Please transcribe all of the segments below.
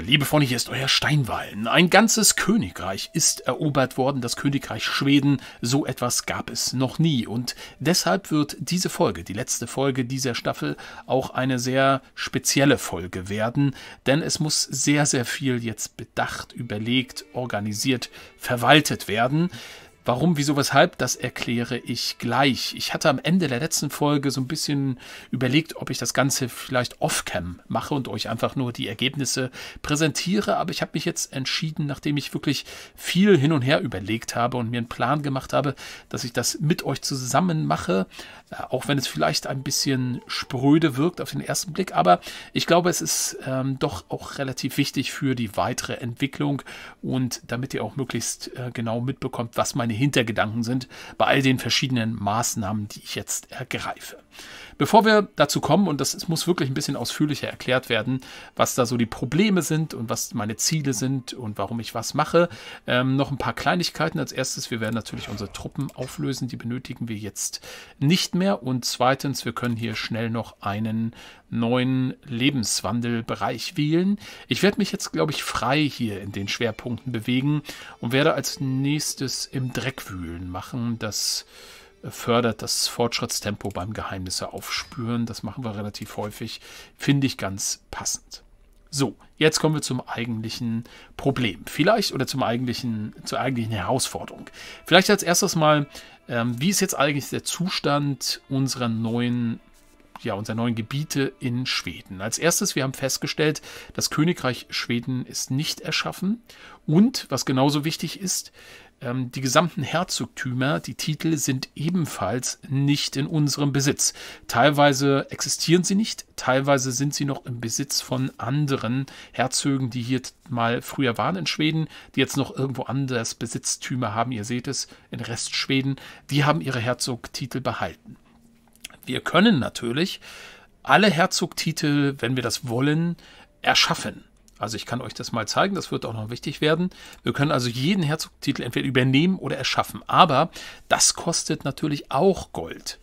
Äh, liebe Freunde, hier ist euer Steinwallen. Ein ganzes Königreich ist erobert worden, das Königreich Schweden. So etwas gab es noch nie. Und deshalb wird diese Folge, die letzte Folge dieser Staffel, auch eine sehr spezielle Folge werden. Denn es muss sehr, sehr viel jetzt bedacht, überlegt, organisiert, verwaltet werden. Warum, wieso, weshalb, das erkläre ich gleich. Ich hatte am Ende der letzten Folge so ein bisschen überlegt, ob ich das Ganze vielleicht off-cam mache und euch einfach nur die Ergebnisse präsentiere, aber ich habe mich jetzt entschieden, nachdem ich wirklich viel hin und her überlegt habe und mir einen Plan gemacht habe, dass ich das mit euch zusammen mache. Äh, auch wenn es vielleicht ein bisschen spröde wirkt auf den ersten Blick, aber ich glaube, es ist ähm, doch auch relativ wichtig für die weitere Entwicklung und damit ihr auch möglichst äh, genau mitbekommt, was meine Hintergedanken sind bei all den verschiedenen Maßnahmen, die ich jetzt ergreife. Bevor wir dazu kommen, und das muss wirklich ein bisschen ausführlicher erklärt werden, was da so die Probleme sind und was meine Ziele sind und warum ich was mache, ähm, noch ein paar Kleinigkeiten. Als erstes, wir werden natürlich unsere Truppen auflösen, die benötigen wir jetzt nicht mehr. Und zweitens, wir können hier schnell noch einen neuen Lebenswandelbereich wählen. Ich werde mich jetzt, glaube ich, frei hier in den Schwerpunkten bewegen und werde als nächstes im Dreck wühlen machen. Das fördert das Fortschrittstempo beim Geheimnisse aufspüren. Das machen wir relativ häufig. Finde ich ganz passend. So, jetzt kommen wir zum eigentlichen Problem. Vielleicht oder zum eigentlichen, zur eigentlichen Herausforderung. Vielleicht als erstes mal, ähm, wie ist jetzt eigentlich der Zustand unserer neuen ja, unserer neuen Gebiete in Schweden. Als erstes, wir haben festgestellt, das Königreich Schweden ist nicht erschaffen und, was genauso wichtig ist, ähm, die gesamten Herzogtümer, die Titel sind ebenfalls nicht in unserem Besitz. Teilweise existieren sie nicht, teilweise sind sie noch im Besitz von anderen Herzögen, die hier mal früher waren in Schweden, die jetzt noch irgendwo anders Besitztümer haben. Ihr seht es, in Restschweden, die haben ihre Herzogtitel behalten. Wir können natürlich alle Herzogtitel, wenn wir das wollen, erschaffen. Also ich kann euch das mal zeigen, das wird auch noch wichtig werden. Wir können also jeden Herzogtitel entweder übernehmen oder erschaffen. Aber das kostet natürlich auch Gold.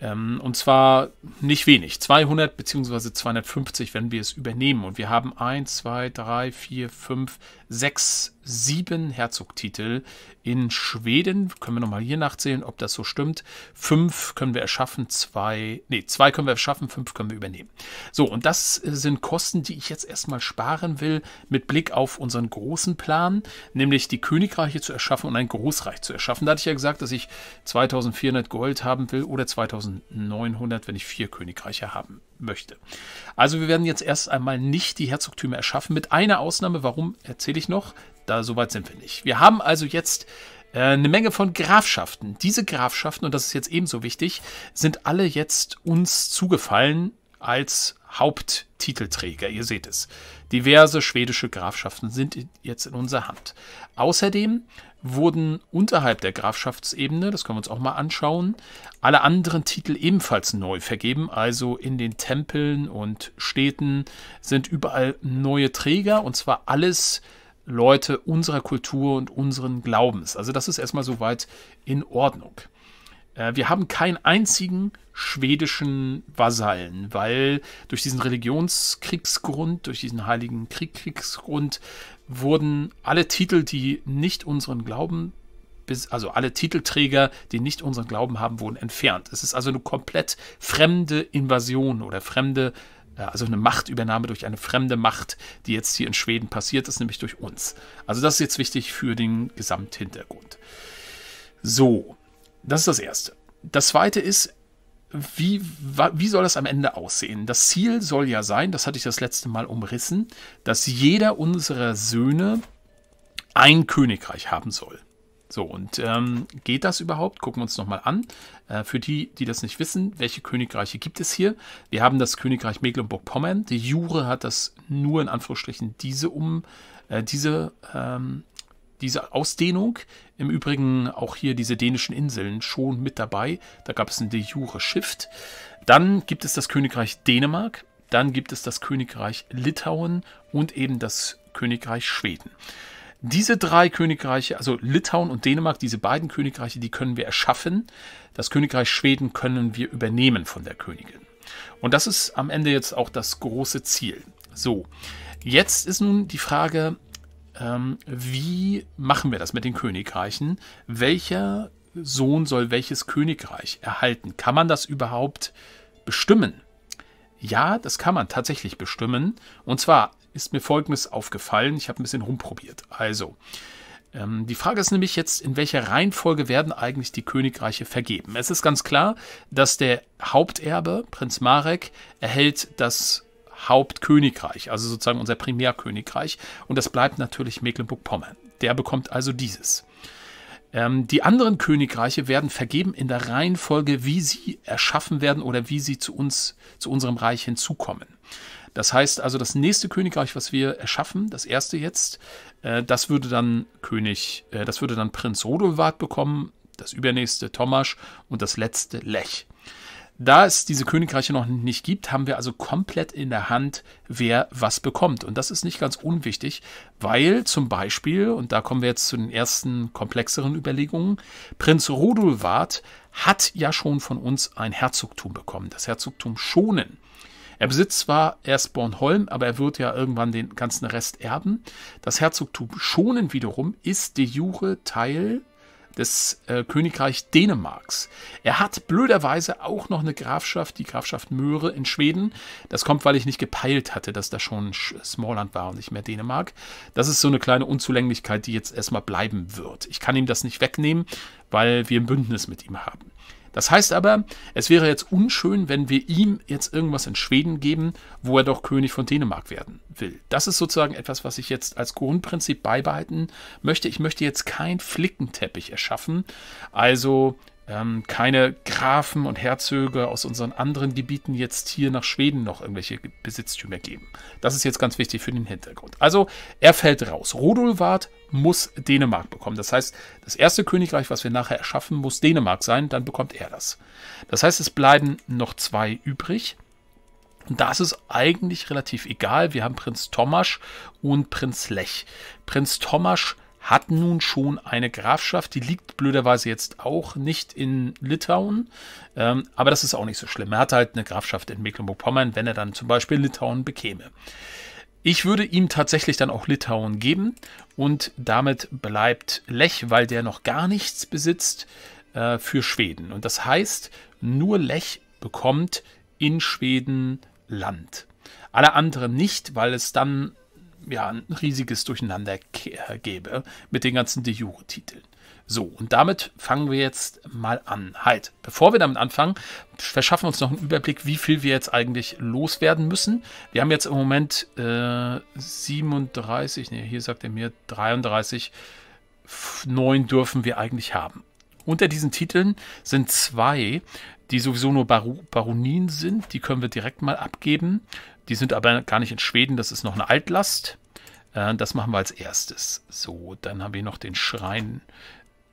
Ähm, und zwar nicht wenig, 200 bzw. 250, wenn wir es übernehmen. Und wir haben 1, 2, 3, 4, 5, 6 sieben Herzogtitel in Schweden. Können wir nochmal hier nachzählen, ob das so stimmt. Fünf können wir erschaffen, zwei, nee, zwei können wir erschaffen, fünf können wir übernehmen. So, und das sind Kosten, die ich jetzt erstmal sparen will, mit Blick auf unseren großen Plan, nämlich die Königreiche zu erschaffen und ein Großreich zu erschaffen. Da hatte ich ja gesagt, dass ich 2400 Gold haben will oder 2900, wenn ich vier Königreiche haben möchte. Also wir werden jetzt erst einmal nicht die Herzogtümer erschaffen, mit einer Ausnahme, warum erzähle ich noch, da soweit sind wir nicht. Wir haben also jetzt äh, eine Menge von Grafschaften. Diese Grafschaften, und das ist jetzt ebenso wichtig, sind alle jetzt uns zugefallen als Haupttitelträger. Ihr seht es. Diverse schwedische Grafschaften sind jetzt in unserer Hand. Außerdem wurden unterhalb der Grafschaftsebene, das können wir uns auch mal anschauen, alle anderen Titel ebenfalls neu vergeben. Also in den Tempeln und Städten sind überall neue Träger und zwar alles äh, Leute unserer Kultur und unseren Glaubens. Also das ist erstmal soweit in Ordnung. Äh, wir haben keinen einzigen schwedischen Vasallen, weil durch diesen Religionskriegsgrund, durch diesen Heiligen Krieg Kriegsgrund wurden alle Titel, die nicht unseren Glauben also alle Titelträger, die nicht unseren Glauben haben, wurden entfernt. Es ist also eine komplett fremde Invasion oder fremde also eine Machtübernahme durch eine fremde Macht, die jetzt hier in Schweden passiert ist, nämlich durch uns. Also das ist jetzt wichtig für den Gesamthintergrund. So, das ist das Erste. Das Zweite ist, wie, wie soll das am Ende aussehen? Das Ziel soll ja sein, das hatte ich das letzte Mal umrissen, dass jeder unserer Söhne ein Königreich haben soll. So, und ähm, geht das überhaupt? Gucken wir uns nochmal an. Äh, für die, die das nicht wissen, welche Königreiche gibt es hier? Wir haben das Königreich Mecklenburg-Pommern. Die Jure hat das nur in Anführungsstrichen diese um, äh, diese, ähm, diese Ausdehnung. Im Übrigen auch hier diese dänischen Inseln schon mit dabei. Da gab es ein De Jure-Shift. Dann gibt es das Königreich Dänemark. Dann gibt es das Königreich Litauen und eben das Königreich Schweden. Diese drei Königreiche, also Litauen und Dänemark, diese beiden Königreiche, die können wir erschaffen. Das Königreich Schweden können wir übernehmen von der Königin. Und das ist am Ende jetzt auch das große Ziel. So, jetzt ist nun die Frage, ähm, wie machen wir das mit den Königreichen? Welcher Sohn soll welches Königreich erhalten? Kann man das überhaupt bestimmen? Ja, das kann man tatsächlich bestimmen. Und zwar ist mir Folgendes aufgefallen. Ich habe ein bisschen rumprobiert. Also, ähm, die Frage ist nämlich jetzt, in welcher Reihenfolge werden eigentlich die Königreiche vergeben? Es ist ganz klar, dass der Haupterbe, Prinz Marek, erhält das Hauptkönigreich, also sozusagen unser Primärkönigreich. Und das bleibt natürlich Mecklenburg-Pommern. Der bekommt also dieses. Ähm, die anderen Königreiche werden vergeben in der Reihenfolge, wie sie erschaffen werden oder wie sie zu uns, zu unserem Reich hinzukommen. Das heißt also, das nächste Königreich, was wir erschaffen, das erste jetzt, äh, das würde dann König, äh, das würde dann Prinz Rodolwart bekommen, das übernächste Tomasch und das letzte Lech. Da es diese Königreiche noch nicht gibt, haben wir also komplett in der Hand, wer was bekommt. Und das ist nicht ganz unwichtig, weil zum Beispiel, und da kommen wir jetzt zu den ersten komplexeren Überlegungen, Prinz Rodulwart hat ja schon von uns ein Herzogtum bekommen, das Herzogtum Schonen. Er besitzt zwar erst Bornholm, aber er wird ja irgendwann den ganzen Rest erben. Das Herzogtum Schonen wiederum ist de jure Teil des äh, Königreich Dänemarks. Er hat blöderweise auch noch eine Grafschaft, die Grafschaft Möhre in Schweden. Das kommt, weil ich nicht gepeilt hatte, dass da schon Smallland war und nicht mehr Dänemark. Das ist so eine kleine Unzulänglichkeit, die jetzt erstmal bleiben wird. Ich kann ihm das nicht wegnehmen, weil wir ein Bündnis mit ihm haben. Das heißt aber, es wäre jetzt unschön, wenn wir ihm jetzt irgendwas in Schweden geben, wo er doch König von Dänemark werden will. Das ist sozusagen etwas, was ich jetzt als Grundprinzip beibehalten möchte. Ich möchte jetzt keinen Flickenteppich erschaffen, also ähm, keine Grafen und Herzöge aus unseren anderen Gebieten jetzt hier nach Schweden noch irgendwelche Besitztümer geben. Das ist jetzt ganz wichtig für den Hintergrund. Also er fällt raus. Rodolwart muss Dänemark bekommen. Das heißt, das erste Königreich, was wir nachher erschaffen, muss Dänemark sein, dann bekommt er das. Das heißt, es bleiben noch zwei übrig. Und das ist eigentlich relativ egal. Wir haben Prinz Tomasch und Prinz Lech. Prinz Tomasch hat nun schon eine Grafschaft, die liegt blöderweise jetzt auch nicht in Litauen, ähm, aber das ist auch nicht so schlimm. Er hat halt eine Grafschaft in Mecklenburg-Pommern, wenn er dann zum Beispiel Litauen bekäme. Ich würde ihm tatsächlich dann auch Litauen geben und damit bleibt Lech, weil der noch gar nichts besitzt, äh, für Schweden. Und das heißt, nur Lech bekommt in Schweden Land. Alle anderen nicht, weil es dann ja ein riesiges Durcheinander äh, gäbe mit den ganzen De Jure-Titeln. So, und damit fangen wir jetzt mal an. Halt, bevor wir damit anfangen, verschaffen wir uns noch einen Überblick, wie viel wir jetzt eigentlich loswerden müssen. Wir haben jetzt im Moment äh, 37, nee, hier sagt er mir 33, 9 dürfen wir eigentlich haben. Unter diesen Titeln sind zwei, die sowieso nur Bar Baronien sind. Die können wir direkt mal abgeben. Die sind aber gar nicht in Schweden, das ist noch eine Altlast. Äh, das machen wir als erstes. So, dann haben wir noch den Schrein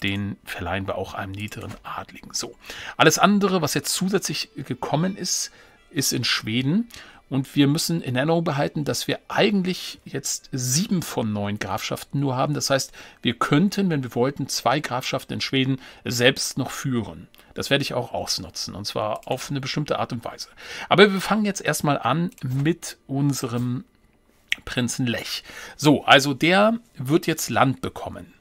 den verleihen wir auch einem niederen Adligen. So, alles andere, was jetzt zusätzlich gekommen ist, ist in Schweden. Und wir müssen in Erinnerung behalten, dass wir eigentlich jetzt sieben von neun Grafschaften nur haben. Das heißt, wir könnten, wenn wir wollten, zwei Grafschaften in Schweden selbst noch führen. Das werde ich auch ausnutzen und zwar auf eine bestimmte Art und Weise. Aber wir fangen jetzt erstmal an mit unserem Prinzen Lech. So, also der wird jetzt Land bekommen.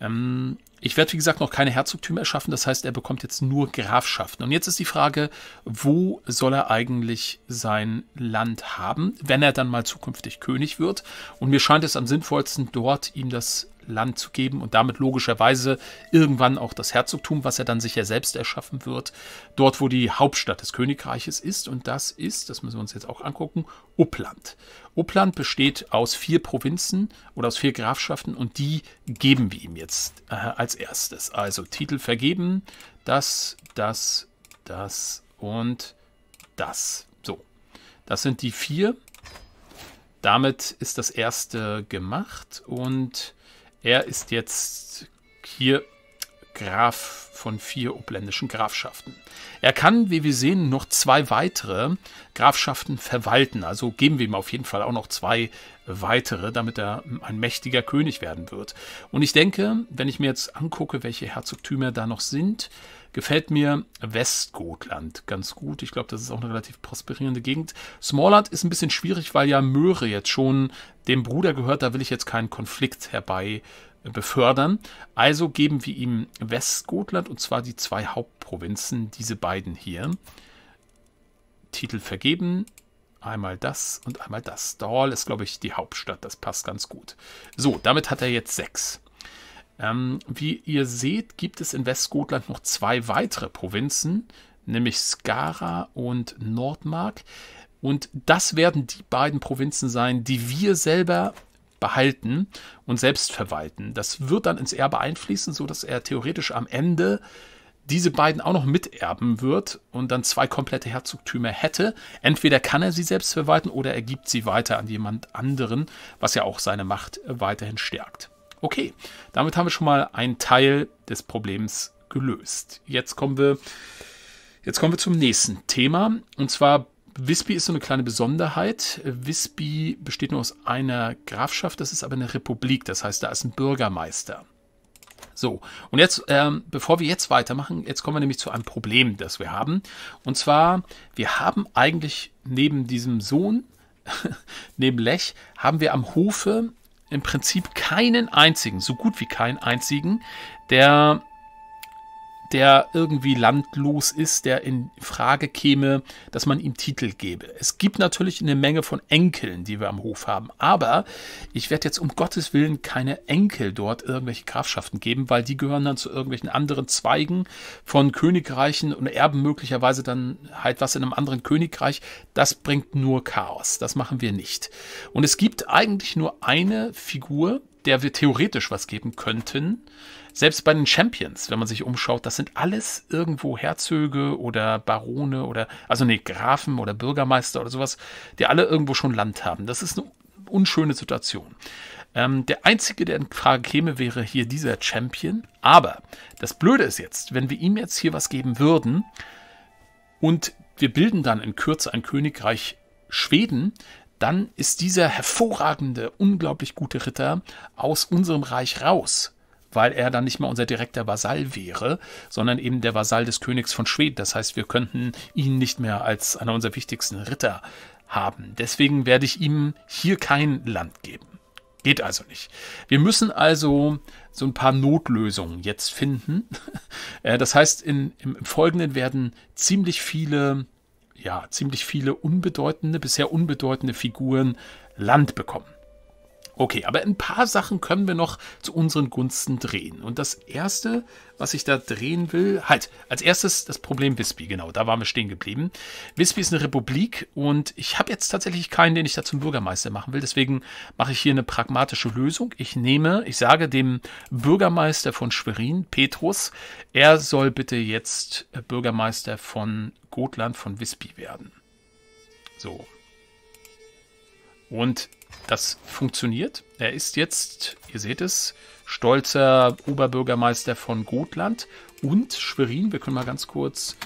Ähm, ich werde, wie gesagt, noch keine Herzogtümer erschaffen. Das heißt, er bekommt jetzt nur Grafschaften. Und jetzt ist die Frage, wo soll er eigentlich sein Land haben, wenn er dann mal zukünftig König wird? Und mir scheint es am sinnvollsten, dort ihm das Land zu geben und damit logischerweise irgendwann auch das Herzogtum, was er dann sicher selbst erschaffen wird, dort, wo die Hauptstadt des Königreiches ist. Und das ist, das müssen wir uns jetzt auch angucken, Uppland. Uppland besteht aus vier Provinzen oder aus vier Grafschaften und die geben wir ihm jetzt äh, als erstes. Also Titel vergeben, das, das, das und das. So, das sind die vier. Damit ist das erste gemacht und er ist jetzt hier Graf von vier obländischen Grafschaften. Er kann, wie wir sehen, noch zwei weitere Grafschaften verwalten. Also geben wir ihm auf jeden Fall auch noch zwei weitere, damit er ein mächtiger König werden wird. Und ich denke, wenn ich mir jetzt angucke, welche Herzogtümer da noch sind, gefällt mir Westgotland ganz gut. Ich glaube, das ist auch eine relativ prosperierende Gegend. Smallland ist ein bisschen schwierig, weil ja Möhre jetzt schon dem Bruder gehört. Da will ich jetzt keinen Konflikt herbei äh, befördern. Also geben wir ihm Westgotland und zwar die zwei Hauptprovinzen, diese beiden hier. Titel vergeben. Einmal das und einmal das. Dahl ist, glaube ich, die Hauptstadt. Das passt ganz gut. So, damit hat er jetzt sechs. Ähm, wie ihr seht, gibt es in Westgotland noch zwei weitere Provinzen, nämlich Skara und Nordmark. Und das werden die beiden Provinzen sein, die wir selber behalten und selbst verwalten. Das wird dann ins Erbe einfließen, sodass er theoretisch am Ende diese beiden auch noch miterben wird und dann zwei komplette Herzogtümer hätte. Entweder kann er sie selbst verwalten oder er gibt sie weiter an jemand anderen, was ja auch seine Macht weiterhin stärkt. Okay, damit haben wir schon mal einen Teil des Problems gelöst. Jetzt kommen wir, jetzt kommen wir zum nächsten Thema. Und zwar Wispy ist so eine kleine Besonderheit. Wispy besteht nur aus einer Grafschaft, das ist aber eine Republik, das heißt, da ist ein Bürgermeister. So, und jetzt, ähm, bevor wir jetzt weitermachen, jetzt kommen wir nämlich zu einem Problem, das wir haben. Und zwar, wir haben eigentlich neben diesem Sohn, neben Lech, haben wir am Hofe im Prinzip keinen einzigen, so gut wie keinen einzigen, der der irgendwie landlos ist, der in Frage käme, dass man ihm Titel gebe. Es gibt natürlich eine Menge von Enkeln, die wir am Hof haben, aber ich werde jetzt um Gottes Willen keine Enkel dort irgendwelche Grafschaften geben, weil die gehören dann zu irgendwelchen anderen Zweigen von Königreichen und erben möglicherweise dann halt was in einem anderen Königreich. Das bringt nur Chaos. Das machen wir nicht. Und es gibt eigentlich nur eine Figur, der wir theoretisch was geben könnten, selbst bei den Champions, wenn man sich umschaut, das sind alles irgendwo Herzöge oder Barone oder, also nee, Grafen oder Bürgermeister oder sowas, die alle irgendwo schon Land haben. Das ist eine unschöne Situation. Ähm, der einzige, der in Frage käme, wäre hier dieser Champion. Aber das Blöde ist jetzt, wenn wir ihm jetzt hier was geben würden und wir bilden dann in Kürze ein Königreich Schweden, dann ist dieser hervorragende, unglaublich gute Ritter aus unserem Reich raus weil er dann nicht mehr unser direkter Vasall wäre, sondern eben der Vasall des Königs von Schweden. Das heißt, wir könnten ihn nicht mehr als einer unserer wichtigsten Ritter haben. Deswegen werde ich ihm hier kein Land geben. Geht also nicht. Wir müssen also so ein paar Notlösungen jetzt finden. Äh, das heißt, in, im Folgenden werden ziemlich viele, ja, ziemlich viele unbedeutende, bisher unbedeutende Figuren Land bekommen. Okay, aber ein paar Sachen können wir noch zu unseren Gunsten drehen. Und das erste, was ich da drehen will, halt, als erstes das Problem Wispy, genau, da waren wir stehen geblieben. Wispy ist eine Republik und ich habe jetzt tatsächlich keinen, den ich da zum Bürgermeister machen will. Deswegen mache ich hier eine pragmatische Lösung. Ich nehme, ich sage dem Bürgermeister von Schwerin, Petrus, er soll bitte jetzt äh, Bürgermeister von Gotland von Wispy werden. So. Und das funktioniert. Er ist jetzt, ihr seht es, stolzer Oberbürgermeister von Gotland und Schwerin. Wir können mal ganz kurz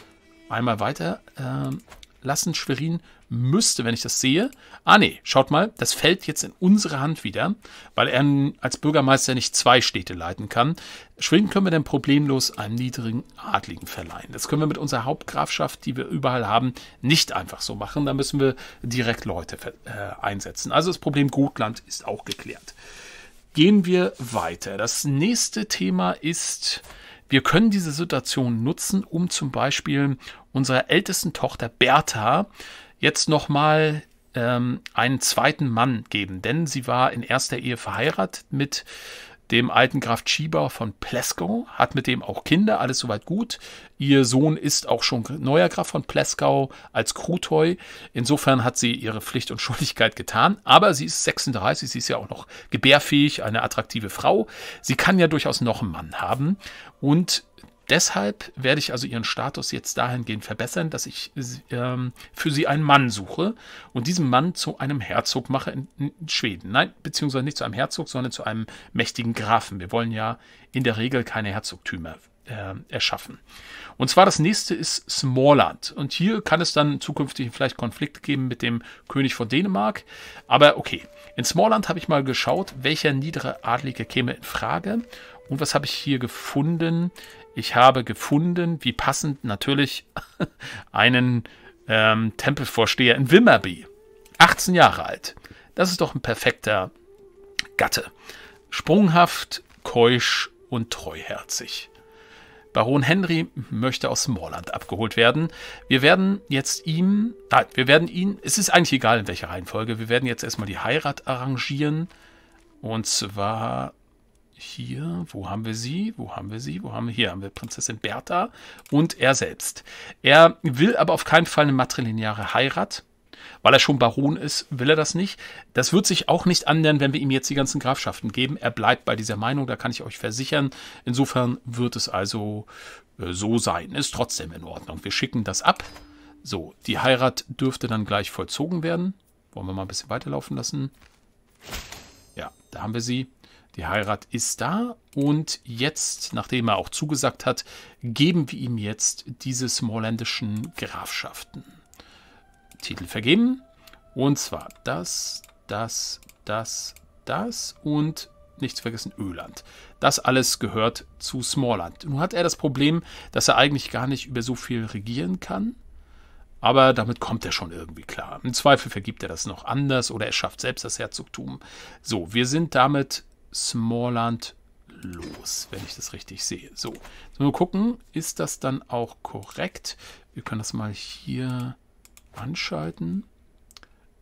einmal weiter äh, lassen. Schwerin müsste, wenn ich das sehe. Ah ne, schaut mal, das fällt jetzt in unsere Hand wieder, weil er als Bürgermeister nicht zwei Städte leiten kann. Schweden können wir dann problemlos einem niedrigen Adligen verleihen. Das können wir mit unserer Hauptgrafschaft, die wir überall haben, nicht einfach so machen. Da müssen wir direkt Leute äh, einsetzen. Also das Problem Gutland ist auch geklärt. Gehen wir weiter. Das nächste Thema ist, wir können diese Situation nutzen, um zum Beispiel unserer ältesten Tochter Bertha jetzt nochmal ähm, einen zweiten Mann geben, denn sie war in erster Ehe verheiratet mit dem alten Graf Schieber von Pleskow, hat mit dem auch Kinder, alles soweit gut. Ihr Sohn ist auch schon neuer Graf von Pleskow als Krutoy. Insofern hat sie ihre Pflicht und Schuldigkeit getan, aber sie ist 36, sie ist ja auch noch gebärfähig, eine attraktive Frau. Sie kann ja durchaus noch einen Mann haben und Deshalb werde ich also ihren Status jetzt dahingehend verbessern, dass ich ähm, für sie einen Mann suche und diesen Mann zu einem Herzog mache in, in, Schweden. Nein, beziehungsweise nicht zu einem Herzog, sondern zu einem mächtigen Grafen. Wir wollen ja in der Regel keine Herzogtümer äh, erschaffen. Und zwar das nächste ist Smallland. Und hier kann es dann zukünftig vielleicht Konflikt geben mit dem König von Dänemark. Aber okay, in Smallland habe ich mal geschaut, welcher niedere Adlige käme in Frage. Und was habe ich hier gefunden? Ich habe gefunden, wie passend natürlich, einen ähm, Tempelvorsteher in Wimmerby. 18 Jahre alt. Das ist doch ein perfekter Gatte. Sprunghaft, keusch und treuherzig. Baron Henry möchte aus Morland abgeholt werden. Wir werden jetzt ihm, nein, wir werden ihn, es ist eigentlich egal in welcher Reihenfolge, wir werden jetzt erstmal die Heirat arrangieren. Und zwar hier, wo haben wir sie? Wo haben wir sie? Wo haben wir hier? Haben wir Prinzessin Bertha und er selbst. Er will aber auf keinen Fall eine matrilineare Heirat. Weil er schon Baron ist, will er das nicht. Das wird sich auch nicht ändern, wenn wir ihm jetzt die ganzen Grafschaften geben. Er bleibt bei dieser Meinung, da kann ich euch versichern. Insofern wird es also äh, so sein. Ist trotzdem in Ordnung. Wir schicken das ab. So, die Heirat dürfte dann gleich vollzogen werden. Wollen wir mal ein bisschen weiterlaufen lassen. Ja, da haben wir sie. Die Heirat ist da und jetzt, nachdem er auch zugesagt hat, geben wir ihm jetzt diese smallländischen Grafschaften. Titel vergeben. Und zwar das, das, das, das und nicht zu vergessen Öland. Das alles gehört zu Smallland. Nun hat er das Problem, dass er eigentlich gar nicht über so viel regieren kann. Aber damit kommt er schon irgendwie klar. Im Zweifel vergibt er das noch anders oder er schafft selbst das Herzogtum. So, wir sind damit Smallland los, wenn ich das richtig sehe. So, mal gucken, ist das dann auch korrekt? Wir können das mal hier anschalten.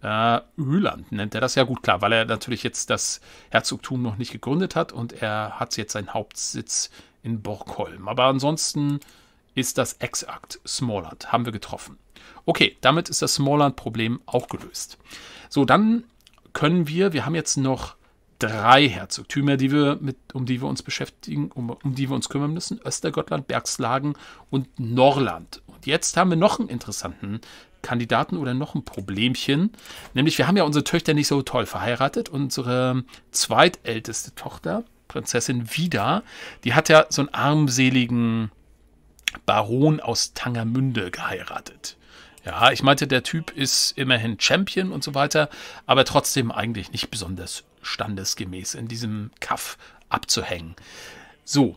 Äh, Öland nennt er das ja gut, klar, weil er natürlich jetzt das Herzogtum noch nicht gegründet hat und er hat jetzt seinen Hauptsitz in Borgholm. Aber ansonsten ist das exakt Smallland, haben wir getroffen. Okay, damit ist das Smallland-Problem auch gelöst. So, dann können wir, wir haben jetzt noch drei Herzogtümer, die wir mit, um die wir uns beschäftigen, um, um die wir uns kümmern müssen: Östergottland, Bergslagen und Norland. Und jetzt haben wir noch einen interessanten Kandidaten oder noch ein Problemchen. Nämlich, wir haben ja unsere Töchter nicht so toll verheiratet. Unsere zweitälteste Tochter, Prinzessin Wida, die hat ja so einen armseligen Baron aus Tangermünde geheiratet. Ja, ich meinte, der Typ ist immerhin Champion und so weiter, aber trotzdem eigentlich nicht besonders standesgemäß in diesem Kaff abzuhängen. So,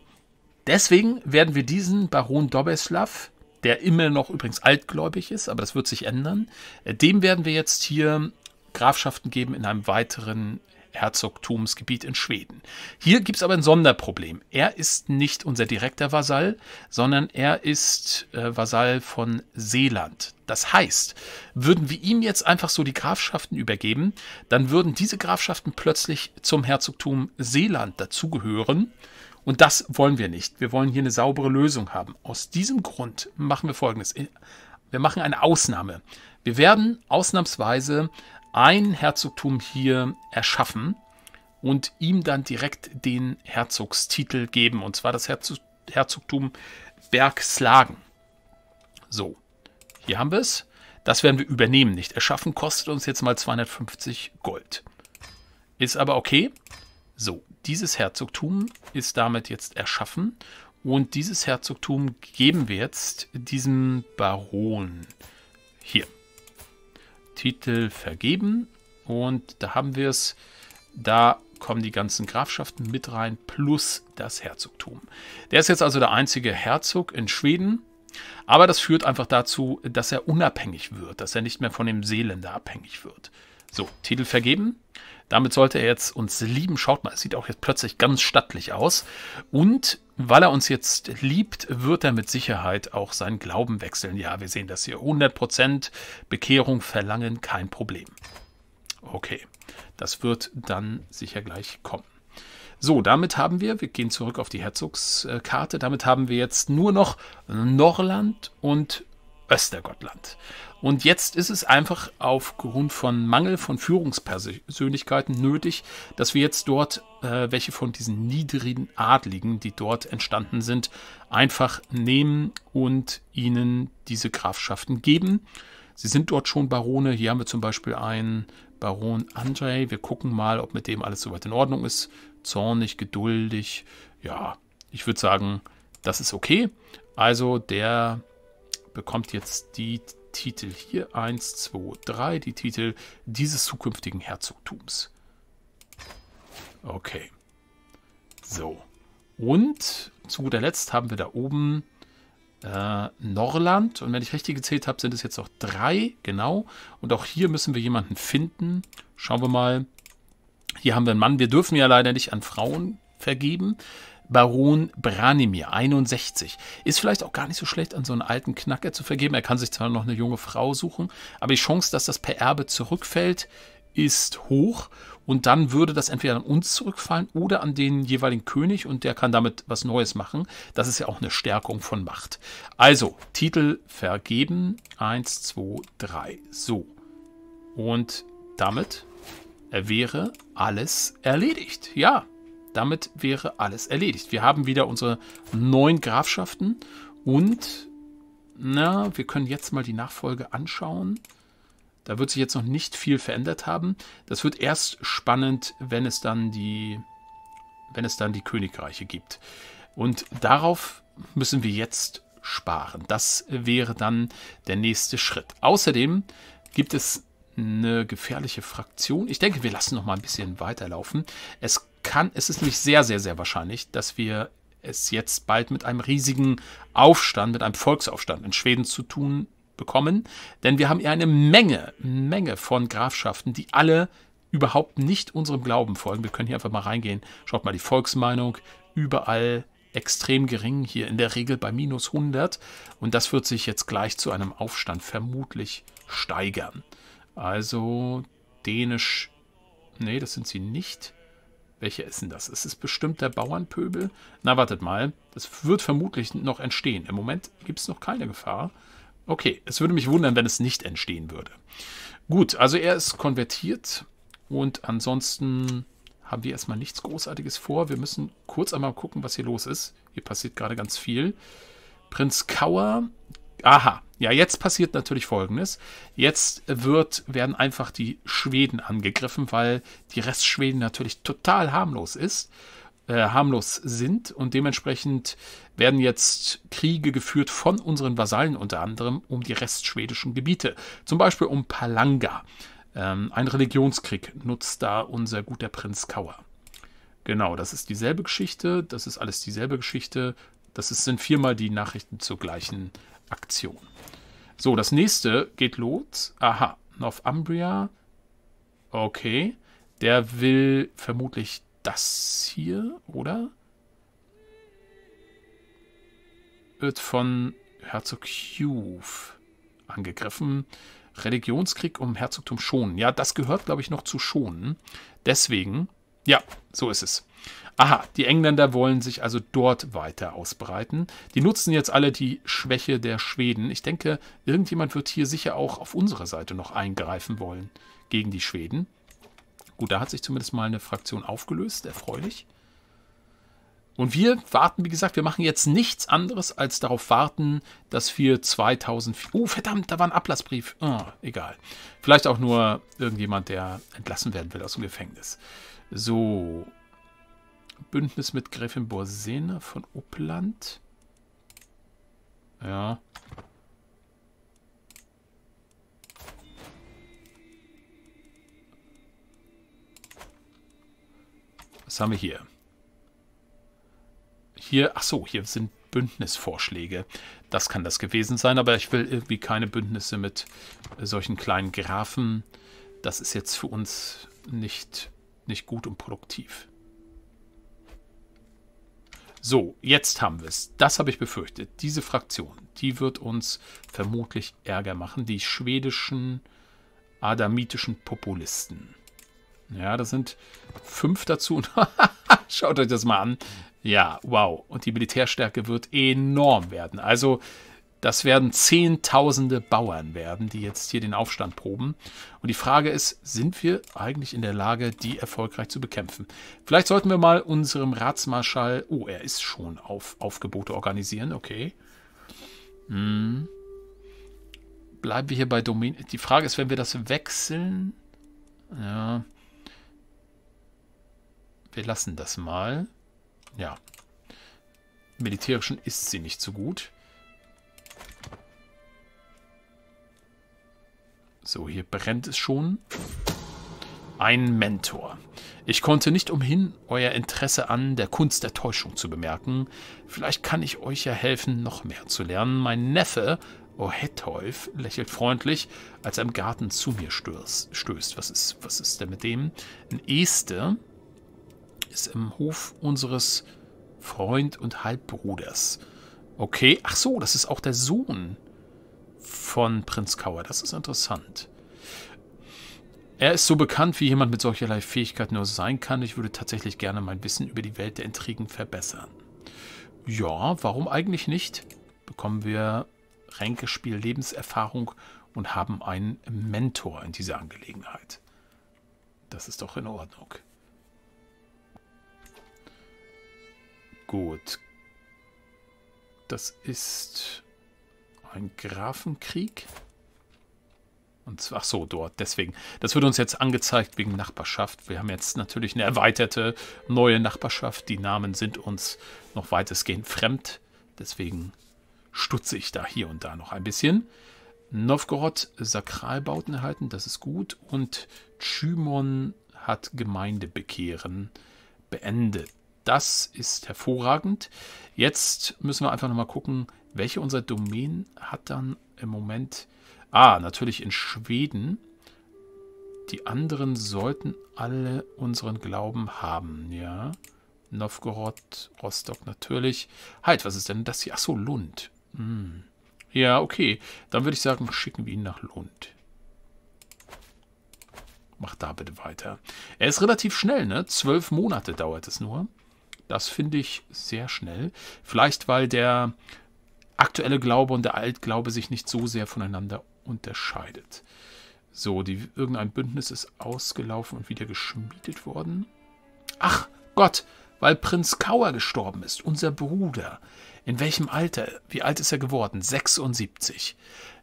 deswegen werden wir diesen Baron Dobeslav, der immer noch übrigens altgläubig ist, aber das wird sich ändern, äh, dem werden wir jetzt hier Grafschaften geben in einem weiteren Herzogtumsgebiet in Schweden. Hier gibt es aber ein Sonderproblem. Er ist nicht unser direkter Vasall, sondern er ist äh, Vasall von Seeland. Das heißt, würden wir ihm jetzt einfach so die Grafschaften übergeben, dann würden diese Grafschaften plötzlich zum Herzogtum Seeland dazugehören. Und das wollen wir nicht. Wir wollen hier eine saubere Lösung haben. Aus diesem Grund machen wir Folgendes. Wir machen eine Ausnahme. Wir werden ausnahmsweise ein Herzogtum hier erschaffen und ihm dann direkt den Herzogstitel geben, und zwar das Herzog Herzogtum Bergslagen. So, hier haben wir es. Das werden wir übernehmen, nicht erschaffen. Kostet uns jetzt mal 250 Gold. Ist aber okay. So, dieses Herzogtum ist damit jetzt erschaffen. Und dieses Herzogtum geben wir jetzt diesem Baron hier. Titel vergeben. Und da haben wir es. Da kommen die ganzen Grafschaften mit rein, plus das Herzogtum. Der ist jetzt also der einzige Herzog in Schweden. Aber das führt einfach dazu, dass er unabhängig wird, dass er nicht mehr von dem Seeländer abhängig wird. So, Titel vergeben. Damit sollte er jetzt uns lieben. Schaut mal, es sieht auch jetzt plötzlich ganz stattlich aus. Und weil er uns jetzt liebt, wird er mit Sicherheit auch seinen Glauben wechseln. Ja, wir sehen das hier. 100% Bekehrung verlangen, kein Problem. Okay, das wird dann sicher gleich kommen. So, damit haben wir, wir gehen zurück auf die Herzogskarte, damit haben wir jetzt nur noch Norland und Östergottland. Und jetzt ist es einfach aufgrund von Mangel von Führungspersönlichkeiten nötig, dass wir jetzt dort äh, welche von diesen niedrigen Adligen, die dort entstanden sind, einfach nehmen und ihnen diese Grafschaften geben. Sie sind dort schon Barone. Hier haben wir zum Beispiel einen Baron Andrei. Wir gucken mal, ob mit dem alles soweit in Ordnung ist. Zornig, geduldig. Ja, ich würde sagen, das ist okay. Also der bekommt jetzt die Titel hier. 1, 2, 3, die Titel dieses zukünftigen Herzogtums. Okay. So. Und zu guter Letzt haben wir da oben äh, Norland. Und wenn ich richtig gezählt habe, sind es jetzt auch drei. Genau. Und auch hier müssen wir jemanden finden. Schauen wir mal. Hier haben wir einen Mann. Wir dürfen ja leider nicht an Frauen vergeben. Baron Branimir, 61. Ist vielleicht auch gar nicht so schlecht, an so einen alten Knacker zu vergeben. Er kann sich zwar noch eine junge Frau suchen, aber die Chance, dass das per Erbe zurückfällt, ist hoch. Und dann würde das entweder an uns zurückfallen oder an den jeweiligen König und der kann damit was Neues machen. Das ist ja auch eine Stärkung von Macht. Also, Titel vergeben. Eins, zwei, drei. So. Und damit wäre alles erledigt. Ja, damit wäre alles erledigt. Wir haben wieder unsere neun Grafschaften und na, wir können jetzt mal die Nachfolge anschauen. Da wird sich jetzt noch nicht viel verändert haben. Das wird erst spannend, wenn es dann die, wenn es dann die Königreiche gibt. Und darauf müssen wir jetzt sparen. Das wäre dann der nächste Schritt. Außerdem gibt es eine gefährliche Fraktion. Ich denke, wir lassen noch mal ein bisschen weiterlaufen. Es kann, es ist nämlich sehr, sehr, sehr wahrscheinlich, dass wir es jetzt bald mit einem riesigen Aufstand, mit einem Volksaufstand in Schweden zu tun bekommen. Denn wir haben ja eine Menge, Menge von Grafschaften, die alle überhaupt nicht unserem Glauben folgen. Wir können hier einfach mal reingehen. Schaut mal, die Volksmeinung überall extrem gering, hier in der Regel bei minus 100. Und das wird sich jetzt gleich zu einem Aufstand vermutlich steigern. Also dänisch, nee, das sind sie nicht. Welche ist denn das? Ist es bestimmt der Bauernpöbel? Na, wartet mal. Das wird vermutlich noch entstehen. Im Moment gibt es noch keine Gefahr. Okay, es würde mich wundern, wenn es nicht entstehen würde. Gut, also er ist konvertiert und ansonsten haben wir erstmal nichts Großartiges vor. Wir müssen kurz einmal gucken, was hier los ist. Hier passiert gerade ganz viel. Prinz Kauer. Aha, ja, jetzt passiert natürlich Folgendes. Jetzt wird, werden einfach die Schweden angegriffen, weil die Restschweden natürlich total harmlos ist, äh, harmlos sind und dementsprechend werden jetzt Kriege geführt von unseren Vasallen unter anderem um die restschwedischen Gebiete, zum Beispiel um Palanga. Ähm, ein Religionskrieg nutzt da unser guter Prinz Kauer. Genau, das ist dieselbe Geschichte, das ist alles dieselbe Geschichte. Das ist, sind viermal die Nachrichten zur gleichen Aktion. So, das nächste geht los. Aha, Northumbria. Okay. Der will vermutlich das hier, oder? Wird von Herzog Hugh angegriffen. Religionskrieg um Herzogtum Schonen. Ja, das gehört, glaube ich, noch zu Schonen. Deswegen, ja, so ist es. Aha, die Engländer wollen sich also dort weiter ausbreiten. Die nutzen jetzt alle die Schwäche der Schweden. Ich denke, irgendjemand wird hier sicher auch auf unserer Seite noch eingreifen wollen gegen die Schweden. Gut, da hat sich zumindest mal eine Fraktion aufgelöst, erfreulich. Und wir warten, wie gesagt, wir machen jetzt nichts anderes, als darauf warten, dass wir 2004... Oh, verdammt, da war ein Ablassbrief. Oh, egal. Vielleicht auch nur irgendjemand, der entlassen werden will aus dem Gefängnis. So, Bündnis mit Gräfin Borsena von Uppland. Ja. Was haben wir hier? Hier, ach so, hier sind Bündnisvorschläge. Das kann das gewesen sein, aber ich will irgendwie keine Bündnisse mit solchen kleinen Grafen. Das ist jetzt für uns nicht, nicht gut und produktiv. So, jetzt haben wir es. Das habe ich befürchtet. Diese Fraktion, die wird uns vermutlich Ärger machen. Die schwedischen adamitischen Populisten. Ja, das sind fünf dazu. Schaut euch das mal an. Ja, wow. Und die Militärstärke wird enorm werden. Also das werden Zehntausende Bauern werden, die jetzt hier den Aufstand proben. Und die Frage ist, sind wir eigentlich in der Lage, die erfolgreich zu bekämpfen? Vielleicht sollten wir mal unserem Ratsmarschall... Oh, er ist schon auf Aufgebote organisieren, okay. Hm. Bleiben wir hier bei Domin... Die Frage ist, wenn wir das wechseln... Ja. Wir lassen das mal. Ja. Militärischen ist sie nicht so gut. So, hier brennt es schon. Ein Mentor. Ich konnte nicht umhin, euer Interesse an der Kunst der Täuschung zu bemerken. Vielleicht kann ich euch ja helfen, noch mehr zu lernen. Mein Neffe, Ohetolf, lächelt freundlich, als er im Garten zu mir stößt. Was ist, was ist denn mit dem? Ein Este ist im Hof unseres Freund und Halbbruders. Okay, ach so, das ist auch der Sohn von Prinz Kauer. Das ist interessant. Er ist so bekannt, wie jemand mit solcherlei Fähigkeiten nur sein kann. Ich würde tatsächlich gerne mein Wissen über die Welt der Intrigen verbessern. Ja, warum eigentlich nicht? Bekommen wir Ränkespiel Lebenserfahrung und haben einen Mentor in dieser Angelegenheit. Das ist doch in Ordnung. Gut. Das ist ein Grafenkrieg. Und zwar, so, dort, deswegen. Das wird uns jetzt angezeigt wegen Nachbarschaft. Wir haben jetzt natürlich eine erweiterte neue Nachbarschaft. Die Namen sind uns noch weitestgehend fremd. Deswegen stutze ich da hier und da noch ein bisschen. Novgorod Sakralbauten erhalten, das ist gut. Und Chymon hat Gemeindebekehren beendet. Das ist hervorragend. Jetzt müssen wir einfach nochmal gucken, welche unserer Domänen hat dann im Moment... Ah, natürlich in Schweden. Die anderen sollten alle unseren Glauben haben, ja. Novgorod, Rostock natürlich. Halt, was ist denn das hier? Achso, Lund. Hm. Ja, okay. Dann würde ich sagen, schicken wir ihn nach Lund. Mach da bitte weiter. Er ist relativ schnell, ne? Zwölf Monate dauert es nur. Das finde ich sehr schnell. Vielleicht, weil der aktuelle Glaube und der Altglaube sich nicht so sehr voneinander unterscheidet. So, die, irgendein Bündnis ist ausgelaufen und wieder geschmiedet worden. Ach Gott, weil Prinz Kauer gestorben ist, unser Bruder. In welchem Alter? Wie alt ist er geworden? 76.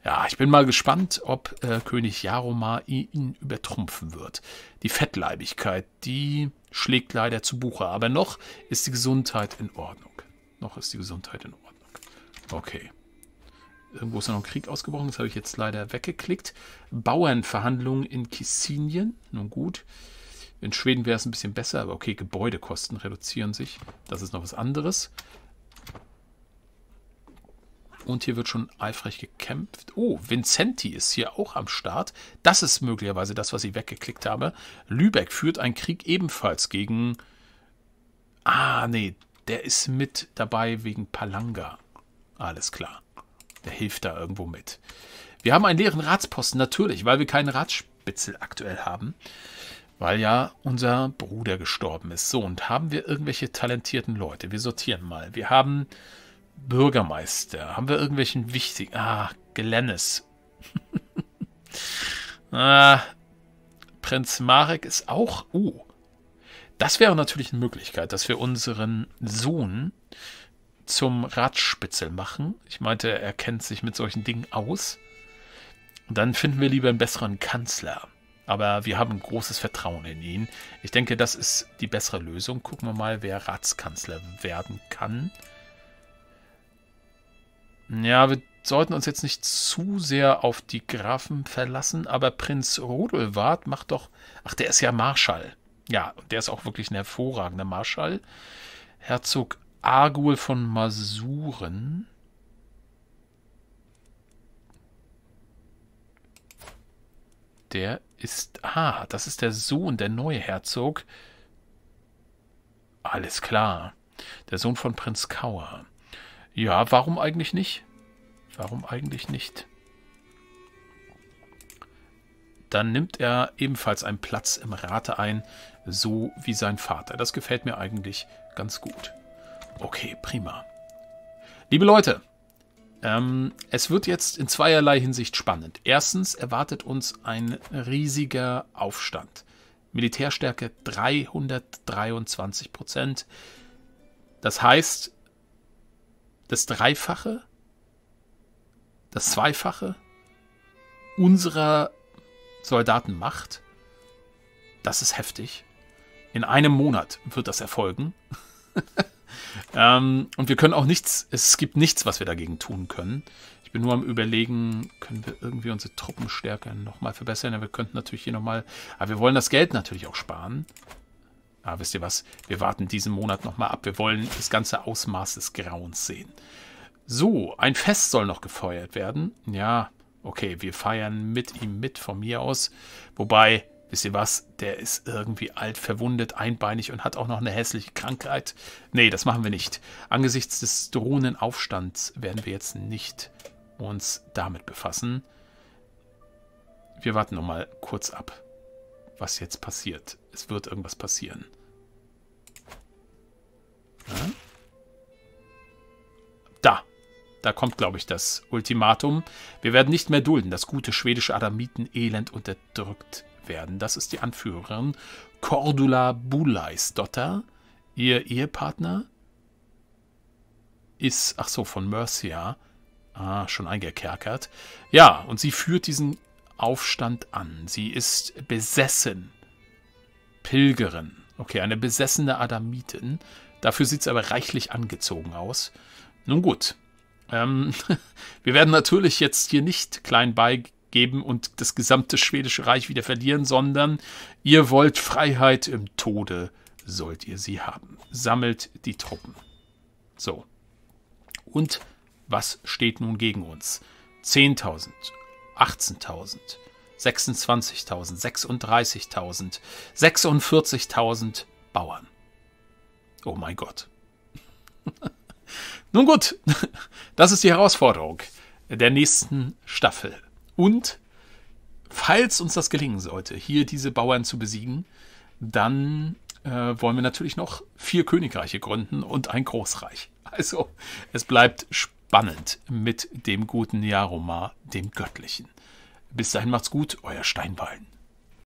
Ja, ich bin mal gespannt, ob äh, König Jaromar ihn übertrumpfen wird. Die Fettleibigkeit, die schlägt leider zu Buche, aber noch ist die Gesundheit in Ordnung. Noch ist die Gesundheit in Ordnung. Okay. Irgendwo ist ja noch ein Krieg ausgebrochen, das habe ich jetzt leider weggeklickt. Bauernverhandlungen in Kissinien, nun gut. In Schweden wäre es ein bisschen besser, aber okay, Gebäudekosten reduzieren sich. Das ist noch was anderes. Und hier wird schon eifrig gekämpft. Oh, Vincenti ist hier auch am Start. Das ist möglicherweise das, was ich weggeklickt habe. Lübeck führt einen Krieg ebenfalls gegen... Ah, nee, der ist mit dabei wegen Palanga. Alles klar. Der hilft da irgendwo mit. Wir haben einen leeren Ratsposten, natürlich, weil wir keinen Ratsspitzel aktuell haben. Weil ja unser Bruder gestorben ist. So, und haben wir irgendwelche talentierten Leute? Wir sortieren mal. Wir haben Bürgermeister. Haben wir irgendwelchen wichtigen... Ah, Glennis. ah, Prinz Marek ist auch... Oh, das wäre natürlich eine Möglichkeit, dass wir unseren Sohn zum Radspitzel machen. Ich meinte, er kennt sich mit solchen Dingen aus. Dann finden wir lieber einen besseren Kanzler. Aber wir haben großes Vertrauen in ihn. Ich denke, das ist die bessere Lösung. Gucken wir mal, wer Ratskanzler werden kann. Ja, wir sollten uns jetzt nicht zu sehr auf die Grafen verlassen, aber Prinz Rudolwart macht doch. Ach, der ist ja Marschall. Ja, der ist auch wirklich ein hervorragender Marschall. Herzog Argul von Masuren. Der ist... Ah, das ist der Sohn, der neue Herzog. Alles klar. Der Sohn von Prinz Kauer. Ja, warum eigentlich nicht? Warum eigentlich nicht? Dann nimmt er ebenfalls einen Platz im Rate ein, so wie sein Vater. Das gefällt mir eigentlich ganz gut. Okay, prima. Liebe Leute, ähm, es wird jetzt in zweierlei Hinsicht spannend. Erstens erwartet uns ein riesiger Aufstand. Militärstärke 323 Prozent. Das heißt, das Dreifache, das Zweifache unserer Soldatenmacht, das ist heftig. In einem Monat wird das erfolgen. Ähm, und wir können auch nichts, es gibt nichts, was wir dagegen tun können. Ich bin nur am überlegen, können wir irgendwie unsere Truppenstärke nochmal verbessern. Ja, wir könnten natürlich hier nochmal, aber wir wollen das Geld natürlich auch sparen. Ah, wisst ihr was? Wir warten diesen Monat nochmal ab. Wir wollen das ganze Ausmaß des Grauens sehen. So, ein Fest soll noch gefeuert werden. Ja, okay, wir feiern mit ihm mit von mir aus. Wobei, wisst ihr was, der ist irgendwie alt, verwundet, einbeinig und hat auch noch eine hässliche Krankheit. Nee, das machen wir nicht. Angesichts des drohenden Aufstands werden wir jetzt nicht uns damit befassen. Wir warten noch mal kurz ab, was jetzt passiert. Es wird irgendwas passieren. Hm? Da. Da kommt, glaube ich, das Ultimatum. Wir werden nicht mehr dulden, dass gute schwedische Adamiten elend unterdrückt werden werden. Das ist die Anführerin Cordula Buleisdotter. Ihr Ehepartner ist, ach so, von Mercia. Ah, schon eingekerkert. Ja, und sie führt diesen Aufstand an. Sie ist besessen. Pilgerin. Okay, eine besessene Adamitin. Dafür sieht es aber reichlich angezogen aus. Nun gut. Ähm, wir werden natürlich jetzt hier nicht klein bei geben und das gesamte schwedische Reich wieder verlieren, sondern ihr wollt Freiheit im Tode, sollt ihr sie haben. Sammelt die Truppen. So. Und was steht nun gegen uns? 10.000, 18.000, 26.000, 36.000, 46.000 Bauern. Oh mein Gott. Nun gut, das ist die Herausforderung der nächsten Staffel. Und falls uns das gelingen sollte, hier diese Bauern zu besiegen, dann äh, wollen wir natürlich noch vier Königreiche gründen und ein Großreich. Also es bleibt spannend mit dem guten Jaromar, dem Göttlichen. Bis dahin macht's gut, euer Steinballen.